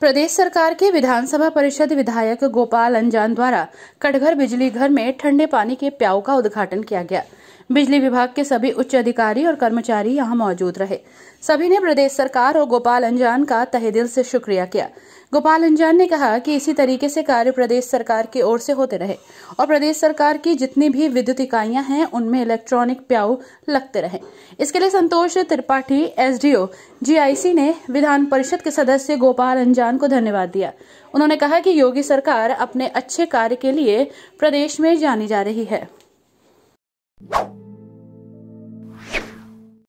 प्रदेश सरकार के विधानसभा परिषद विधायक गोपाल अंजान द्वारा कटघर बिजली घर में ठंडे पानी के प्याऊ का उद्घाटन किया गया बिजली विभाग के सभी उच्च अधिकारी और कर्मचारी यहां मौजूद रहे सभी ने प्रदेश सरकार और गोपाल अंजान का तहे दिल से शुक्रिया किया गोपाल अंजान ने कहा कि इसी तरीके से कार्य प्रदेश सरकार की ओर से होते रहे और प्रदेश सरकार की जितनी भी विद्युत इकाइयां हैं उनमें इलेक्ट्रॉनिक प्याऊ लगते रहे इसके लिए संतोष त्रिपाठी एसडीओ जीआईसी ने विधान परिषद के सदस्य गोपाल अंजान को धन्यवाद दिया उन्होंने कहा कि योगी सरकार अपने अच्छे कार्य के लिए प्रदेश में जानी जा रही है